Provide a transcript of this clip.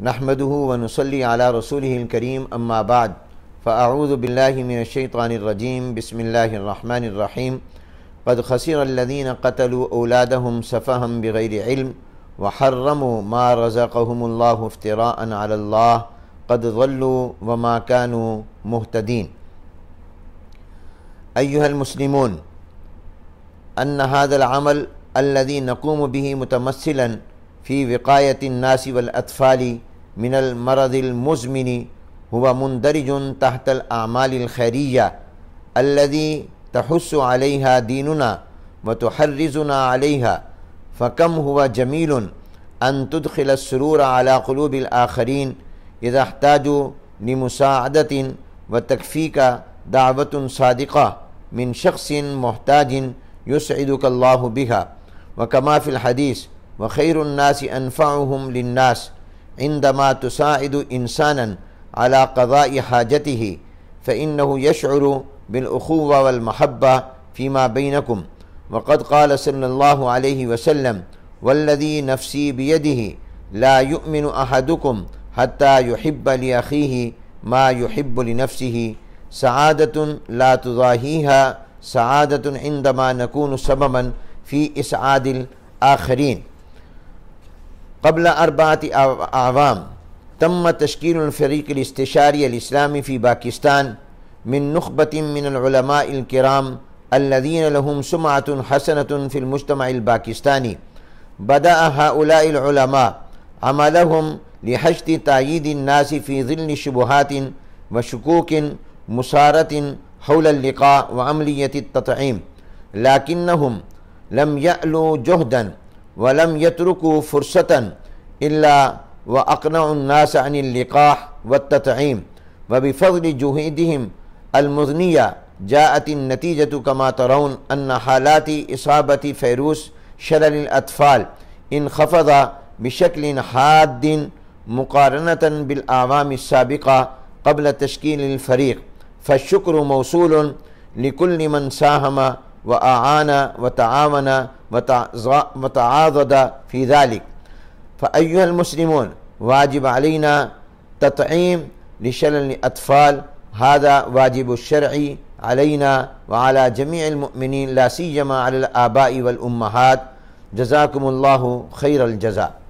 نحمده ونصلي على رسوله الكريم أما بعد فأعوذ بالله من الشيطان الرجيم بسم الله الرحمن الرحيم قد خسر الذين قتلوا أولادهم سفها بغير علم وحرموا ما رزقهم الله افتراء على الله قد ظلوا وما كانوا مهتدين أيها المسلمون أن هذا العمل الذي نقوم به متمثلا في وقاية الناس والأطفال من المرض المزمن هو مندرج تحت الأعمال الخيرية الذي تحث عليها ديننا وتحرزنا عليها فكم هو جميل أن تدخل السرور على قلوب الآخرين إذا احتاجوا لمساعدة وتكفيك دعوة صادقة من شخص محتاج يسعدك الله بها وكما في الحديث وخير الناس أنفعهم للناس عندما تساعد إنسانا على قضاء حاجته فإنه يشعر بالأخوة والمحبة فيما بينكم وقد قال صلى الله عليه وسلم والذي نفسي بيده لا يؤمن أحدكم حتى يحب لأخيه ما يحب لنفسه سعادة لا تضاهيها سعادة عندما نكون سببا في إسعاد الآخرين قبل أربعة أعوام تم تشكيل الفريق الاستشاري الإسلامي في باكستان من نخبة من العلماء الكرام الذين لهم سمعة حسنة في المجتمع الباكستاني بدأ هؤلاء العلماء عملهم لحشد تأييد الناس في ظل شبهات وشكوك مصارة حول اللقاء وعملية التطعيم لكنهم لم يألوا جهدا ولم يتركوا فرصة إلا وأقنعوا الناس عن اللقاح والتطعيم وبفضل جهودهم المذنية جاءت النتيجة كما ترون أن حالات إصابة فيروس شلل الأطفال انخفض بشكل حاد مقارنة بالأعوام السابقة قبل تشكيل الفريق فالشكر موصول لكل من ساهم وأعان وتعاون وتعاضد في ذلك فأيها المسلمون واجب علينا تطعيم لشلل أطفال هذا واجب الشرعي علينا وعلى جميع المؤمنين لا سيما على الآباء والأمهات جزاكم الله خير الجزاء